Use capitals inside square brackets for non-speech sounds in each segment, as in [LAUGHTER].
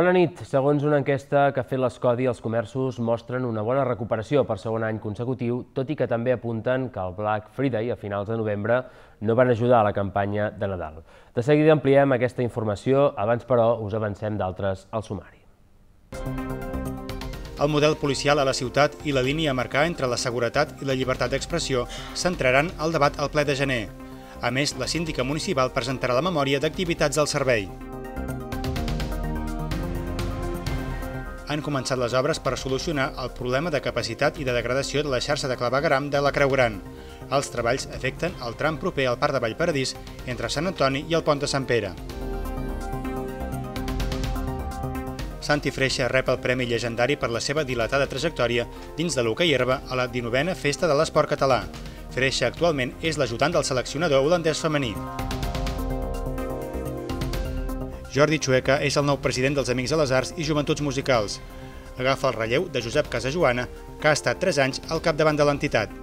Bona nit. Segons una enquesta que ha fet l'Escodi, els comerços mostren una bona recuperació per segon any consecutiu, tot i que també apunten que el Black Friday a finals de novembre no van ajudar a la campanya de Nadal. De seguida ampliem aquesta informació, abans però us avancem d'altres al sumari. El model policial a la ciutat i la línia a marcar entre la seguretat i la llibertat d'expressió centraran el debat al ple de gener. A més, la síndica municipal presentarà la memòria d'activitats del servei. han començat les obres per solucionar el problema de capacitat i de degradació de la xarxa de clavegram de la Creu Gran. Els treballs afecten el tram proper al Parc de Vallparadís entre Sant Antoni i el Pont de Sant Pere. Santi Freixa rep el Premi Llegendari per la seva dilatada trajectòria dins de i herba a la 19a Festa de l'Esport Català. Freixa actualment és l'ajudant del seleccionador holandès femení. Jordi Chueca és el nou president dels Amics de les Arts i Joventuts Musicals. Agafa el relleu de Josep Casajoana, que ha estat 3 anys al capdavant de l'entitat.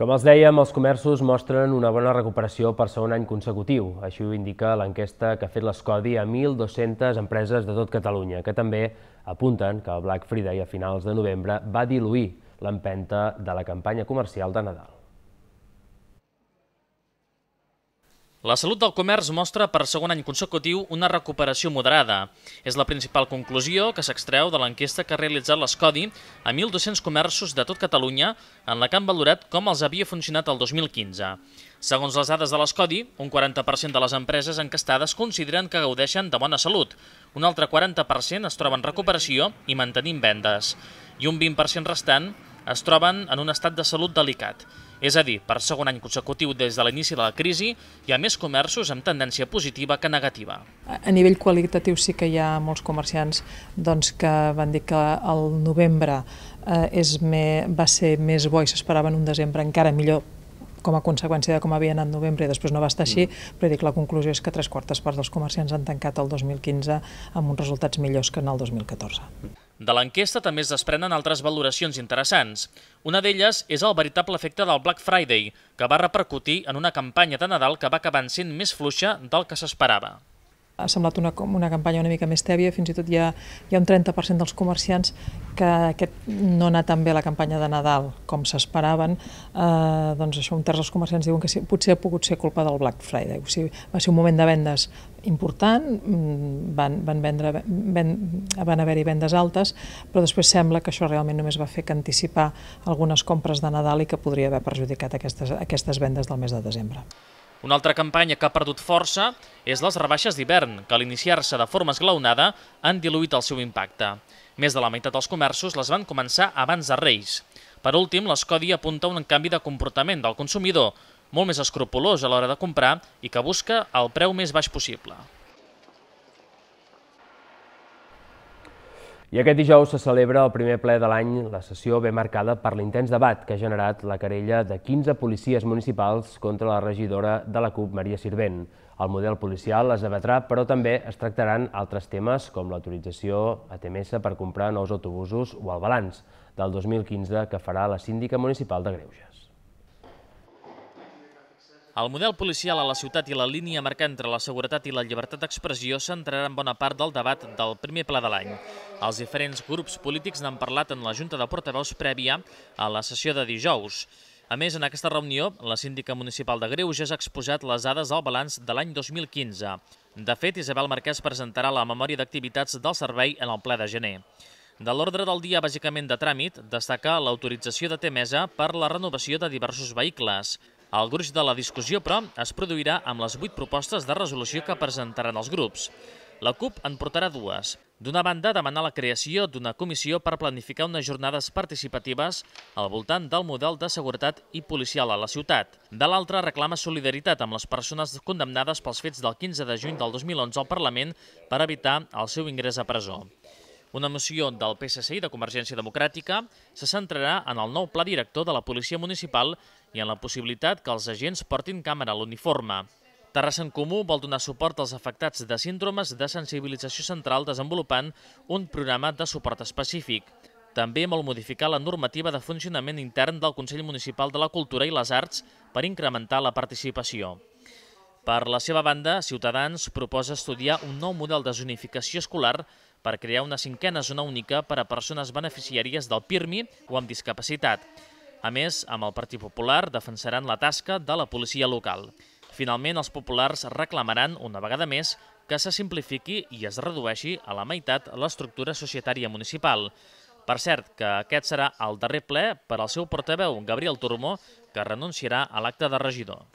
Com els dèiem, els comerços mostren una bona recuperació per segon any consecutiu. Així ho indica l'enquesta que ha fet l'Escodi a 1.200 empreses de tot Catalunya, que també apunten que el Black Friday a finals de novembre va diluir l'empenta de la campanya comercial de Nadal. La salut del comerç mostra per segon any consecutiu una recuperació moderada. És la principal conclusió que s'extreu de l'enquesta que ha realitzat l'Escodi a 1.200 comerços de tot Catalunya en la que han valorat com els havia funcionat el 2015. Segons les dades de l'Escodi, un 40% de les empreses encastades consideren que gaudeixen de bona salut, un altre 40% es troben en recuperació i mantenint vendes, i un 20% restant es troben en un estat de salut delicat. És a dir, per segon any consecutiu des de l'inici de la crisi, hi ha més comerços amb tendència positiva que negativa. A nivell qualitatiu sí que hi ha molts comerciants doncs, que van dir que el novembre eh, és me, va ser més bo i s'esperaven un desembre encara millor com a conseqüència de com havia anat novembre i després no va estar així, mm. però dic, la conclusió és que tres quartes parts dels comerciants han tancat el 2015 amb uns resultats millors que en el 2014. De l'enquesta també es desprenen altres valoracions interessants. Una d'elles és el veritable efecte del Black Friday, que va repercutir en una campanya de Nadal que va acabar sent més fluixa del que s'esperava. Ha semblat una, una campanya una mica més tèbia, fins i tot hi ha, hi ha un 30% dels comerciants que aquest no ha anat tan bé la campanya de Nadal com s'esperaven. Eh, doncs això, un terç dels comerciants diuen que sí, potser ha pogut ser culpa del Black Friday. O sigui, va ser un moment de vendes important, mm, van, van, vendre, ven, van haver-hi vendes altes, però després sembla que això realment només va fer que anticipar algunes compres de Nadal i que podria haver perjudicat aquestes, aquestes vendes del mes de desembre. Una altra campanya que ha perdut força és les rebaixes d'hivern, que a l'iniciar-se de forma esglaonada han diluït el seu impacte. Més de la meitat dels comerços les van començar abans de Reis. Per últim, l'Escodi apunta un canvi de comportament del consumidor, molt més escrupolós a l'hora de comprar i que busca el preu més baix possible. I aquest dijous se celebra el primer ple de l'any. La sessió ve marcada per l'intens debat que ha generat la querella de 15 policies municipals contra la regidora de la CUP, Maria Sirvent. El model policial es debatrà, però també es tractaran altres temes com l'autorització a TMS per comprar nous autobusos o el balanç del 2015 que farà la síndica municipal de Greuja. El model policial a la ciutat i la línia marca entre la seguretat i la llibertat d'expressió en bona part del debat del primer pla de l'any. Els diferents grups polítics n'han parlat en la Junta de Portaveus prèvia a la sessió de dijous. A més, en aquesta reunió, la síndica municipal de Greuges ha exposat les dades del balanç de l'any 2015. De fet, Isabel Marquès presentarà la memòria d'activitats del servei en el ple de gener. De l'ordre del dia bàsicament de tràmit, destaca l'autorització de Temesa per la renovació de diversos vehicles. El gruix de la discussió, però, es produirà amb les vuit propostes de resolució que presentaran els grups. La CUP en portarà dues. D'una banda, demanar la creació d'una comissió per planificar unes jornades participatives al voltant del model de seguretat i policial a la ciutat. De l'altra, reclama solidaritat amb les persones condemnades pels fets del 15 de juny del 2011 al Parlament per evitar el seu ingrés a presó. Una moció del PSC i de Convergència Democràtica se centrarà en el nou pla director de la Policia Municipal i en la possibilitat que els agents portin càmera a l'uniforme. Terrassa en Comú vol donar suport als afectats de síndromes de sensibilització central desenvolupant un programa de suport específic. També vol modificar la normativa de funcionament intern del Consell Municipal de la Cultura i les Arts per incrementar la participació. Per la seva banda, Ciutadans proposa estudiar un nou model de zonificació escolar per crear una cinquena zona única per a persones beneficiàries del PIRMI o amb discapacitat. A més, amb el Partit Popular defensaran la tasca de la policia local. Finalment, els populars reclamaran, una vegada més, que se simplifiqui i es redueixi a la meitat l'estructura societària municipal. Per cert, que aquest serà el darrer ple per al seu portaveu, Gabriel Turmó, que renunciarà a l'acte de regidor.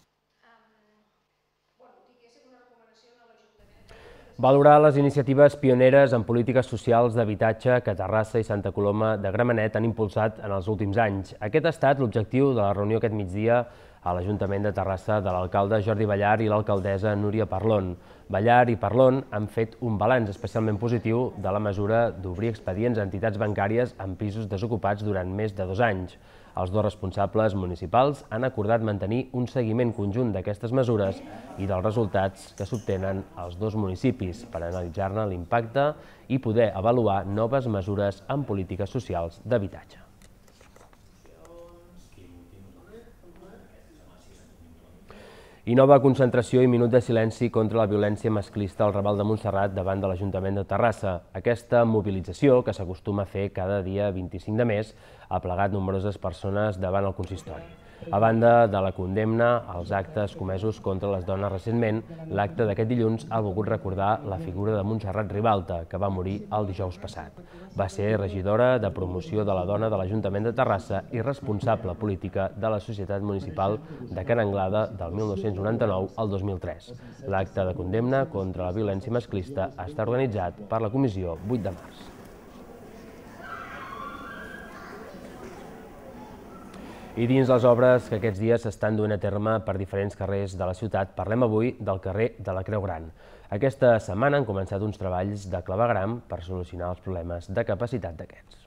valorar les iniciatives pioneres en polítiques socials d'habitatge que Terrassa i Santa Coloma de Gramenet han impulsat en els últims anys. Aquest ha estat l'objectiu de la reunió aquest migdia a l'Ajuntament de Terrassa de l'alcalde Jordi Ballar i l'alcaldessa Núria Parlon. Ballar i Parlon han fet un balanç especialment positiu de la mesura d'obrir expedients a entitats bancàries en pisos desocupats durant més de dos anys. Els dos responsables municipals han acordat mantenir un seguiment conjunt d'aquestes mesures i dels resultats que s'obtenen als dos municipis per analitzar-ne l'impacte i poder avaluar noves mesures en polítiques socials d'habitatge. I nova concentració i minut de silenci contra la violència masclista al Raval de Montserrat davant de l'Ajuntament de Terrassa. Aquesta mobilització, que s'acostuma a fer cada dia 25 de mes, ha plegat nombroses persones davant el consistori. A banda de la condemna als actes comesos contra les dones recentment, l'acte d'aquest dilluns ha volgut recordar la figura de Montserrat Ribalta, que va morir el dijous passat. Va ser regidora de promoció de la dona de l'Ajuntament de Terrassa i responsable política de la Societat Municipal de Can Anglada del 1999 al 2003. L'acte de condemna contra la violència masclista està organitzat per la Comissió 8 de març. I dins les obres que aquests dies s'estan duent a terme per diferents carrers de la ciutat, parlem avui del carrer de la Creu Gran. Aquesta setmana han començat uns treballs de clavegram per solucionar els problemes de capacitat d'aquests.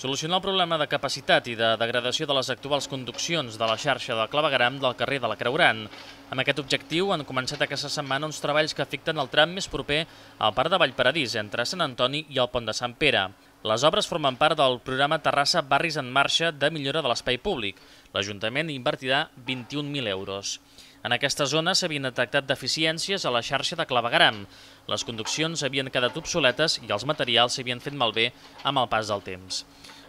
Solucionar el problema de capacitat i de degradació de les actuals conduccions de la xarxa de clavegram del carrer de la Creu Gran. Amb aquest objectiu han començat aquesta setmana uns treballs que afecten el tram més proper al parc de Vallparadís, entre Sant Antoni i el pont de Sant Pere. Les obres formen part del programa Terrassa Barris en Marxa de millora de l'espai públic. L'Ajuntament invertirà 21.000 euros. En aquesta zona s'havien detectat deficiències a la xarxa de clavegaram. Les conduccions havien quedat obsoletes i els materials s'havien fet malbé amb el pas del temps.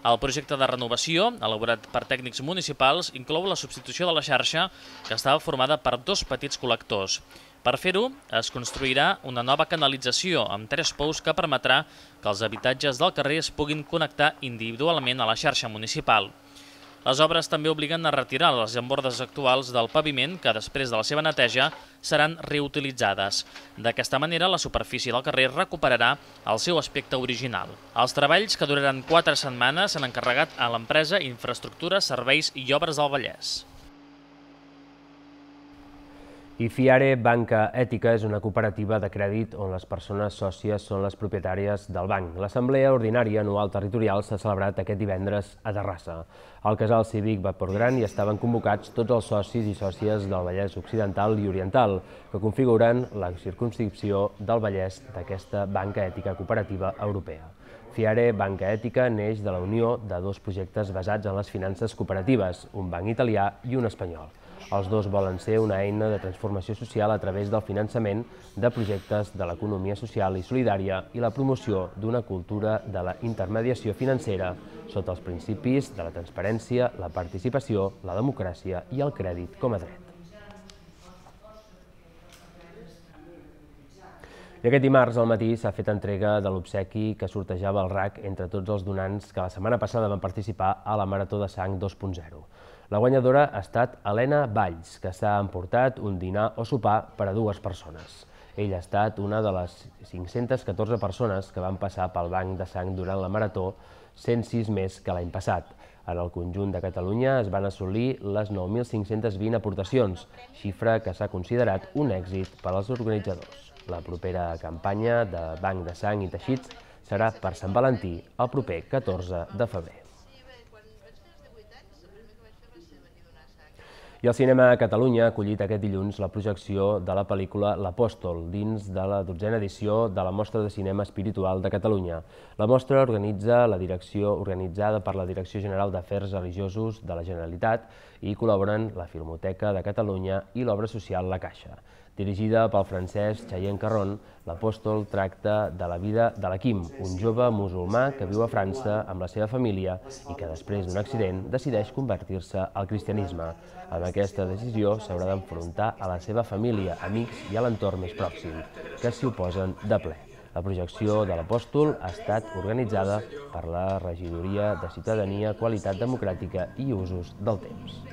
El projecte de renovació, elaborat per tècnics municipals, inclou la substitució de la xarxa, que estava formada per dos petits col·lectors. Per fer-ho, es construirà una nova canalització amb tres pous que permetrà que els habitatges del carrer es puguin connectar individualment a la xarxa municipal. Les obres també obliguen a retirar les llambordes actuals del paviment que, després de la seva neteja, seran reutilitzades. D'aquesta manera, la superfície del carrer recuperarà el seu aspecte original. Els treballs, que duraran quatre setmanes, s'han encarregat a l'empresa Infraestructures, Serveis i Obres del Vallès. I Fiare Banca Ètica és una cooperativa de crèdit on les persones sòcies són les propietàries del banc. L'Assemblea Ordinària Anual Territorial s'ha celebrat aquest divendres a Terrassa. Al casal cívic va per Gran i estaven convocats tots els socis i sòcies del Vallès Occidental i Oriental, que configuren la circunscripció del Vallès d'aquesta banca ètica cooperativa europea. Fiare Banca Ètica neix de la unió de dos projectes basats en les finances cooperatives, un banc italià i un espanyol. Els dos volen ser una eina de transformació social a través del finançament de projectes de l'economia social i solidària i la promoció d'una cultura de la intermediació financera sota els principis de la transparència, la participació, la democràcia i el crèdit com a dret. I aquest dimarts al matí s'ha fet entrega de l'obsequi que sortejava el RAC entre tots els donants que la setmana passada van participar a la Marató de Sang 2.0. La guanyadora ha estat Helena Valls, que s'ha emportat un dinar o sopar per a dues persones. Ella ha estat una de les 514 persones que van passar pel banc de sang durant la marató, 106 més que l'any passat. En el conjunt de Catalunya es van assolir les 9.520 aportacions, xifra que s'ha considerat un èxit per als organitzadors. La propera campanya de Banc de Sang i Teixits serà per Sant Valentí el proper 14 de febrer. I el cinema a Catalunya ha acollit aquest dilluns la projecció de la pel·lícula L'Apòstol dins de la dotzena edició de la Mostra de Cinema Espiritual de Catalunya. La mostra organitza la direcció organitzada per la Direcció General d'Afers Religiosos de la Generalitat i col·laboren la Filmoteca de Catalunya i l'obra social La Caixa. Dirigida pel francès Chayen Carron, l'apòstol tracta de la vida de l'Aquim, un jove musulmà que viu a França amb la seva família i que després d'un accident decideix convertir-se al cristianisme. Amb aquesta decisió s'haurà d'enfrontar a la seva família, amics i a l'entorn més pròxim, que s'hi oposen de ple. La projecció de l'apòstol ha estat organitzada per la Regidoria de Ciutadania, Qualitat Democràtica i Usos del Temps.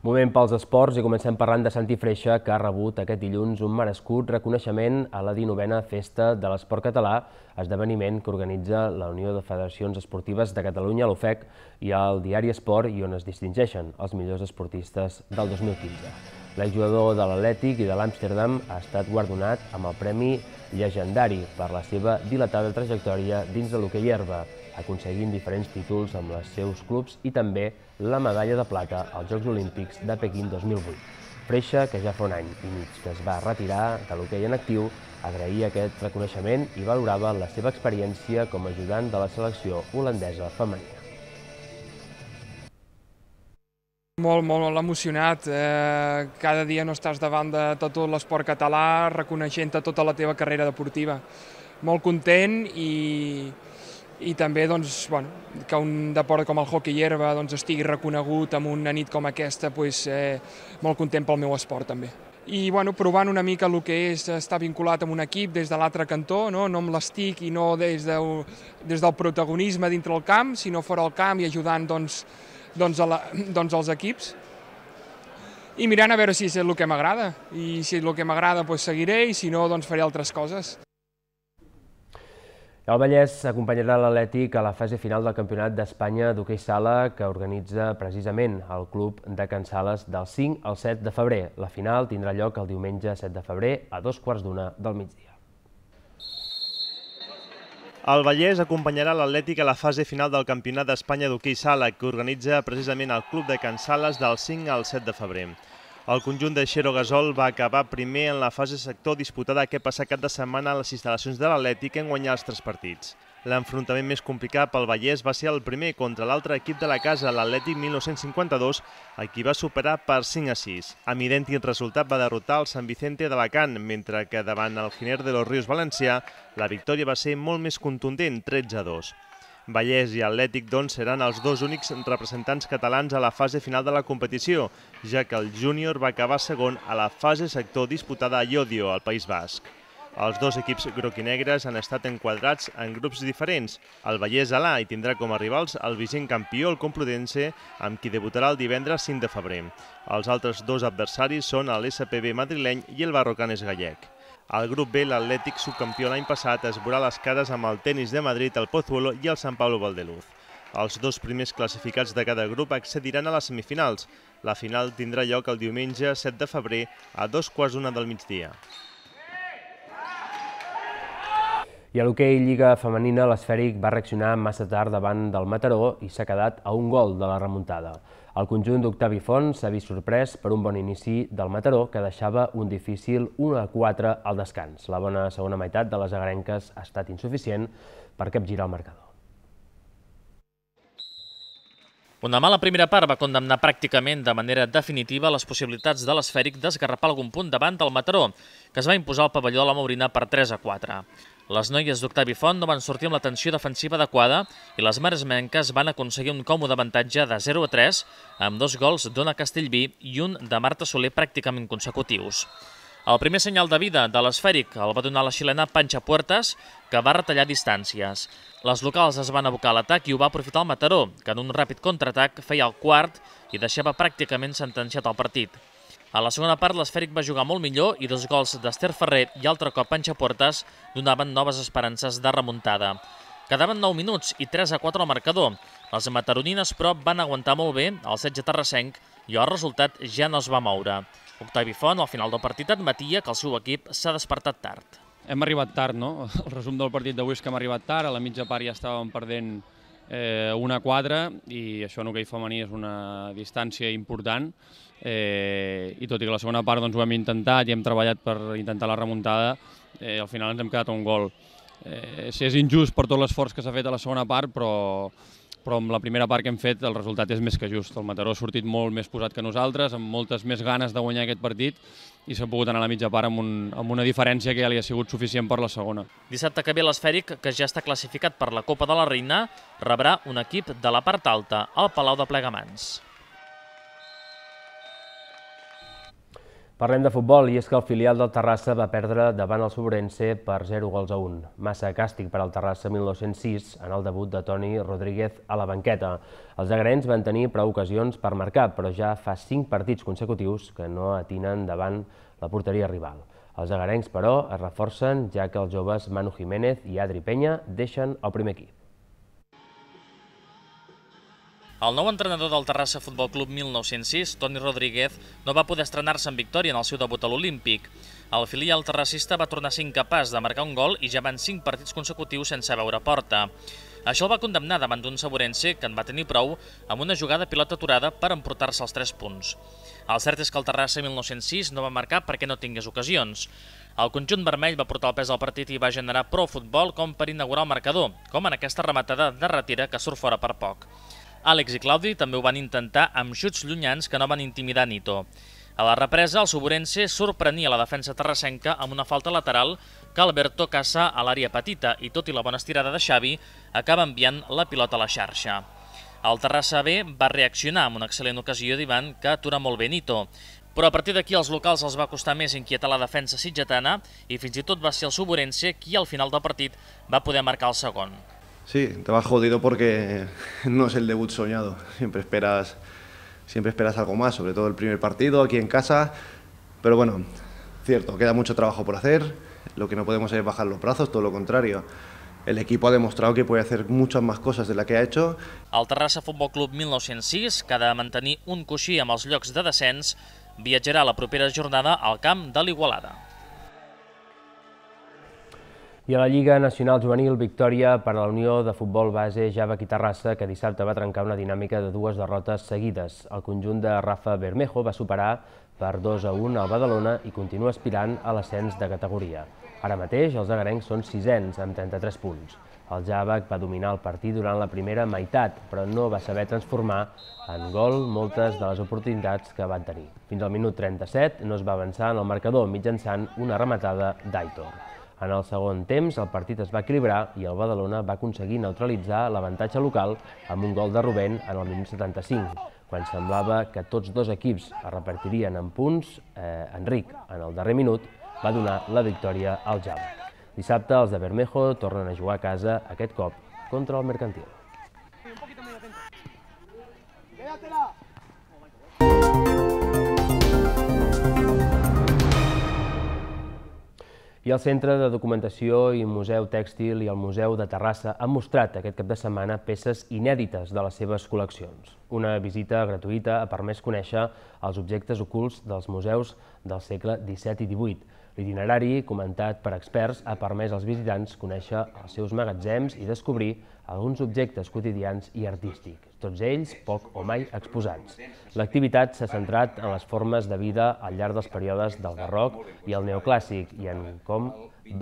Moment pels esports i comencem parlant de Santi Freixa, que ha rebut aquest dilluns un merescut reconeixement a la 19a Festa de l'Esport Català, esdeveniment que organitza la Unió de Federacions Esportives de Catalunya, l'OFEC, i el diari Esport, i on es distingeixen els millors esportistes del 2015. L'exjugador de l'Atlètic i de l'Amsterdam ha estat guardonat amb el Premi Llegendari per la seva dilatada trajectòria dins de l'hoquei herba aconseguint diferents títols amb els seus clubs i també la medalla de plata als Jocs Olímpics de Pequín 2008. Freixa, que ja fa un any i mig que es va retirar de l'hoquei en actiu, agraïa aquest reconeixement i valorava la seva experiència com a ajudant de la selecció holandesa femenina. Molt, molt, molt emocionat. Eh, cada dia no estàs davant de tot l'esport català reconeixent -te tota la teva carrera deportiva. Molt content i, i també doncs, bueno, que un deport com el hockey herba doncs, estigui reconegut amb una nit com aquesta, doncs, eh, molt content pel meu esport també. I bueno, provant una mica el que és estar vinculat amb un equip des de l'altre cantó, no, no amb l'estic i no des, de, des del protagonisme dintre el camp, sinó fora el camp i ajudant doncs, doncs, a la, [CLEARS THROAT] doncs els equips i mirant a veure si és el que m'agrada. I si és el que m'agrada, doncs seguiré, i si no, doncs faré altres coses. El Vallès acompanyarà l'Atlètic a la fase final del Campionat d'Espanya d'hoquei sala que organitza precisament el club de Can Sales del 5 al 7 de febrer. La final tindrà lloc el diumenge 7 de febrer a dos quarts d'una del migdia. El Vallès acompanyarà l'Atlètic a la fase final del Campionat d'Espanya d'hoquei sala que organitza precisament el club de Can Sales del 5 al 7 de febrer. El conjunt de Xero Gasol va acabar primer en la fase sector disputada aquest passat cap de setmana a les instal·lacions de l'Atlètic en guanyar els tres partits. L'enfrontament més complicat pel Vallès va ser el primer contra l'altre equip de la casa, l'Atlètic 1952, a qui va superar per 5 a 6. Amb idèntic resultat va derrotar el Sant Vicente d'Alacant, mentre que davant el Giner de los Rius Valencià la victòria va ser molt més contundent, 13 a 2. Vallès i Atlètic, doncs, seran els dos únics representants catalans a la fase final de la competició, ja que el júnior va acabar segon a la fase sector disputada a Llodio, al País Basc. Els dos equips groquinegres han estat enquadrats en grups diferents. El Vallès Alà hi tindrà com a rivals el vigent campió, el Complutense, amb qui debutarà el divendres 5 de febrer. Els altres dos adversaris són l'SPB madrileny i el Barrocanes gallec. Al grup B, l'Atlètic subcampió l'any passat es veurà les cares amb el tennis de Madrid, el Pozuelo i el San Pablo Valdeluz. Els dos primers classificats de cada grup accediran a les semifinals. La final tindrà lloc el diumenge 7 de febrer a dos quarts d'una del migdia. I a l'hoquei Lliga Femenina, l'esfèric va reaccionar massa tard davant del Mataró i s'ha quedat a un gol de la remuntada. El conjunt d'Octavi Font s'ha vist sorprès per un bon inici del Mataró, que deixava un difícil 1-4 al descans. La bona segona meitat de les agarenques ha estat insuficient per capgirar el marcador. Una mala primera part va condemnar pràcticament de manera definitiva les possibilitats de l'esfèric d'esgarrapar algun punt davant del Mataró, que es va imposar al pavelló de la Maurina per 3 a 4. Les noies d'Octavi Font no van sortir amb l'atenció defensiva adequada i les menques van aconseguir un còmode avantatge de 0 a 3 amb dos gols d'Ona Castellví i un de Marta Soler pràcticament consecutius. El primer senyal de vida de l'esfèric el va donar la xilena Panxa Puertas, que va retallar distàncies. Les locals es van abocar a l'atac i ho va aprofitar el Mataró, que en un ràpid contraatac feia el quart i deixava pràcticament sentenciat el partit. A la segona part, l'esfèric va jugar molt millor i dos gols d'Ester Ferrer i altre cop Panxa Portes donaven noves esperances de remuntada. Quedaven 9 minuts i 3 a 4 al marcador. Les mataronines, però, van aguantar molt bé el setge terrassenc i el resultat ja no es va moure. Octavi Font, al final del partit, admetia que el seu equip s'ha despertat tard. Hem arribat tard, no? El resum del partit d'avui és que hem arribat tard, a la mitja part ja estàvem perdent eh, 1 a 4 i això en hoquei femení és una distància important eh, i tot i que la segona part doncs, ho hem intentat i hem treballat per intentar la remuntada, eh, al final ens hem quedat un gol. Eh, és injust per tot l'esforç que s'ha fet a la segona part, però però amb la primera part que hem fet el resultat és més que just. El Mataró ha sortit molt més posat que nosaltres, amb moltes més ganes de guanyar aquest partit i s'ha pogut anar a la mitja part amb, un, amb una diferència que ja li ha sigut suficient per la segona. Dissabte que ve l'Esfèric, que ja està classificat per la Copa de la Reina, rebrà un equip de la part alta al Palau de Plegamans. Parlem de futbol i és que el filial del Terrassa va perdre davant el Sobrense per 0 gols a 1. Massa càstig per al Terrassa 1906 en el debut de Toni Rodríguez a la banqueta. Els agrens van tenir prou ocasions per marcar, però ja fa 5 partits consecutius que no atinen davant la porteria rival. Els agarencs, però, es reforcen ja que els joves Manu Jiménez i Adri Penya deixen el primer equip. El nou entrenador del Terrassa Futbol Club 1906, Toni Rodríguez, no va poder estrenar-se en victòria en el seu debut a l'Olímpic. El filial terracista va tornar a ser incapaç de marcar un gol i ja van 5 partits consecutius sense veure porta. Això el va condemnar davant d'un saborense que en va tenir prou amb una jugada pilota aturada per emportar-se els 3 punts. El cert és que el Terrassa 1906 no va marcar perquè no tingués ocasions. El conjunt vermell va portar el pes al partit i va generar prou futbol com per inaugurar el marcador, com en aquesta rematada de retira que surt fora per poc. Àlex i Claudi també ho van intentar amb xuts llunyans que no van intimidar Nito. A la represa, el suburense sorprenia la defensa terrassenca amb una falta lateral que Alberto caça a l'àrea petita i, tot i la bona estirada de Xavi, acaba enviant la pilota a la xarxa. El Terrassa B va reaccionar amb una excel·lent ocasió d'Ivan que atura molt bé Nito, però a partir d'aquí els locals els va costar més inquietar la defensa sitgetana i fins i tot va ser el suburense qui al final del partit va poder marcar el segon. Sí, te vas jodido porque [LAUGHS] no es el debut soñado. Siempre esperas, siempre esperas algo más, sobre todo el primer partido aquí en casa. Pero bueno, cierto, queda mucho trabajo por hacer. Lo que no podemos es bajar los brazos, todo lo contrario. El equipo ha demostrado que puede hacer muchas más cosas de las que ha hecho. Al Terrassa Fútbol Club 1906, cada ha mantenir un coixí amb els llocs de descens, viatjarà la propera jornada al camp de Igualada. I a la Lliga Nacional Juvenil, victòria per a la Unió de Futbol Base Java Terrassa, que dissabte va trencar una dinàmica de dues derrotes seguides. El conjunt de Rafa Bermejo va superar per 2 a 1 al Badalona i continua aspirant a l'ascens de categoria. Ara mateix els agarencs són sisens amb 33 punts. El Javac va dominar el partit durant la primera meitat, però no va saber transformar en gol moltes de les oportunitats que van tenir. Fins al minut 37 no es va avançar en el marcador mitjançant una rematada d'Aitor. En el segon temps, el partit es va equilibrar i el Badalona va aconseguir neutralitzar l'avantatge local amb un gol de Rubén en el minut 75, quan semblava que tots dos equips es repartirien en punts, eh, Enric, en el darrer minut, va donar la victòria al Java. Dissabte, els de Bermejo tornen a jugar a casa, aquest cop contra el Mercantil. I el Centre de Documentació i Museu Tèxtil i el Museu de Terrassa han mostrat aquest cap de setmana peces inèdites de les seves col·leccions. Una visita gratuïta ha permès conèixer els objectes ocults dels museus del segle XVII i XVIII. L'itinerari, comentat per experts, ha permès als visitants conèixer els seus magatzems i descobrir alguns objectes quotidians i artístics tots ells poc o mai exposats. L'activitat s'ha centrat en les formes de vida al llarg dels períodes del barroc i el neoclàssic i en com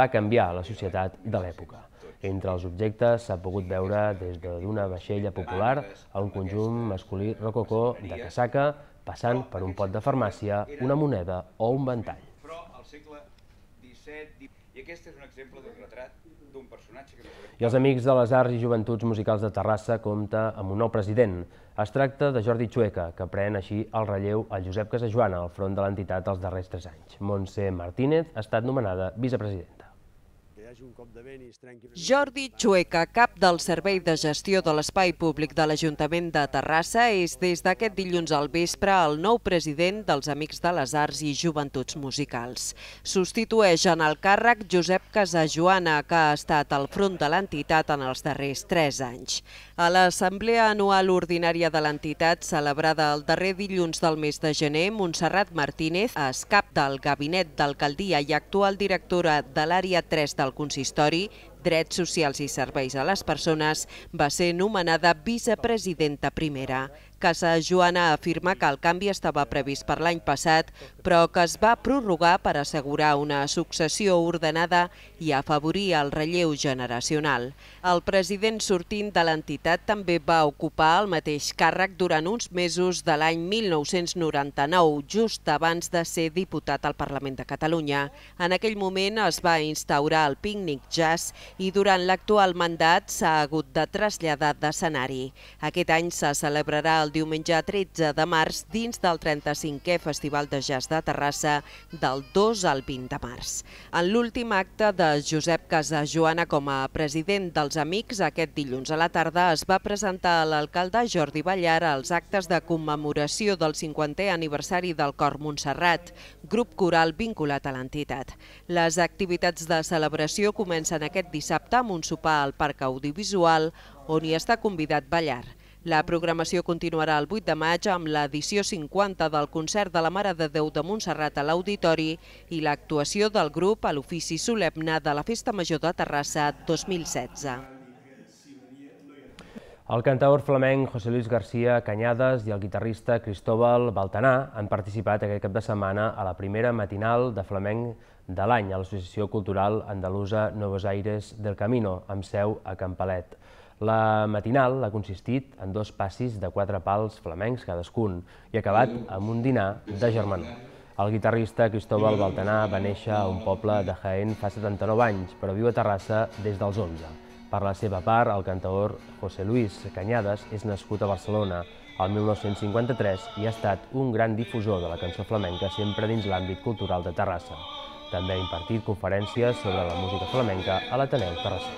va canviar la societat de l'època. Entre els objectes s'ha pogut veure des d'una vaixella popular a un conjunt masculí rococó de casaca, passant per un pot de farmàcia, una moneda o un ventall. Però al segle XVII... I aquest és un exemple d'un retrat d'un personatge que I els Amics de les Arts i Joventuts Musicals de Terrassa compta amb un nou president. Es tracta de Jordi Chueca, que pren així el relleu al Josep Casajoana al front de l'entitat els darrers tres anys. Montse Martínez ha estat nomenada vicepresident hagi un cop de vent i es trenqui... Jordi Chueca, cap del Servei de Gestió de l'Espai Públic de l'Ajuntament de Terrassa, és des d'aquest dilluns al vespre el nou president dels Amics de les Arts i Joventuts Musicals. Substitueix en el càrrec Josep Casajoana, que ha estat al front de l'entitat en els darrers tres anys. A l'Assemblea Anual Ordinària de l'entitat, celebrada el darrer dilluns del mes de gener, Montserrat Martínez, escap del Gabinet d'Alcaldia i actual directora de l'Àrea 3 del Consistori, Drets Socials i Serveis a les Persones, va ser nomenada vicepresidenta primera. Casa Joana afirma que el canvi estava previst per l'any passat, però que es va prorrogar per assegurar una successió ordenada i afavorir el relleu generacional. El president sortint de l'entitat també va ocupar el mateix càrrec durant uns mesos de l'any 1999, just abans de ser diputat al Parlament de Catalunya. En aquell moment es va instaurar el pícnic jazz i durant l'actual mandat s'ha hagut de traslladar d'escenari. Aquest any se celebrarà el diumenge 13 de març dins del 35è Festival de Jazz de Terrassa del 2 al 20 de març. En l'últim acte de Josep Casajoana com a president dels Amics, aquest dilluns a la tarda es va presentar a l'alcalde Jordi Ballar als actes de commemoració del 50è aniversari del Cor Montserrat, grup coral vinculat a l'entitat. Les activitats de celebració comencen aquest dilluns dissabte amb un sopar al Parc Audiovisual, on hi està convidat Ballar. La programació continuarà el 8 de maig amb l'edició 50 del concert de la Mare de Déu de Montserrat a l'Auditori i l'actuació del grup a l'ofici solemne de la Festa Major de Terrassa 2016. El cantaor flamenc José Luis García Canyades i el guitarrista Cristóbal Baltanà han participat aquest cap de setmana a la primera matinal de flamenc de l'any a l'Associació Cultural Andalusa Novos Aires del Camino, amb seu a Campalet. La matinal ha consistit en dos passis de quatre pals flamencs cadascun i acabat amb un dinar de germanó. El guitarrista Cristóbal Baltanà va néixer a un poble de Jaén fa 79 anys, però viu a Terrassa des dels 11. Per la seva part, el cantaor José Luis Canyades és nascut a Barcelona el 1953 i ha estat un gran difusor de la cançó flamenca sempre dins l'àmbit cultural de Terrassa. També ha impartit conferències sobre la música flamenca a l'Ateneu Terrassó.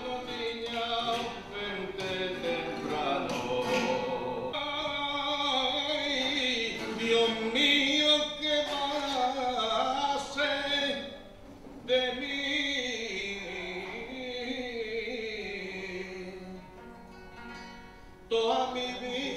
toda mi vida.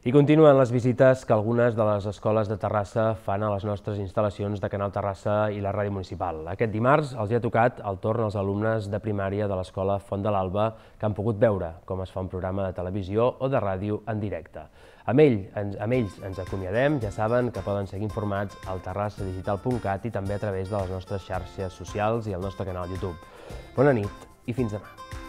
I continuen les visites que algunes de les escoles de Terrassa fan a les nostres instal·lacions de Canal Terrassa i la Ràdio Municipal. Aquest dimarts els hi ha tocat el torn als alumnes de primària de l'escola Font de l'Alba que han pogut veure com es fa un programa de televisió o de ràdio en directe. Amb, ell, ens, amb ells ens acomiadem, ja saben que poden seguir informats al terrassadigital.cat i també a través de les nostres xarxes socials i el nostre canal YouTube. Bona nit i fins demà.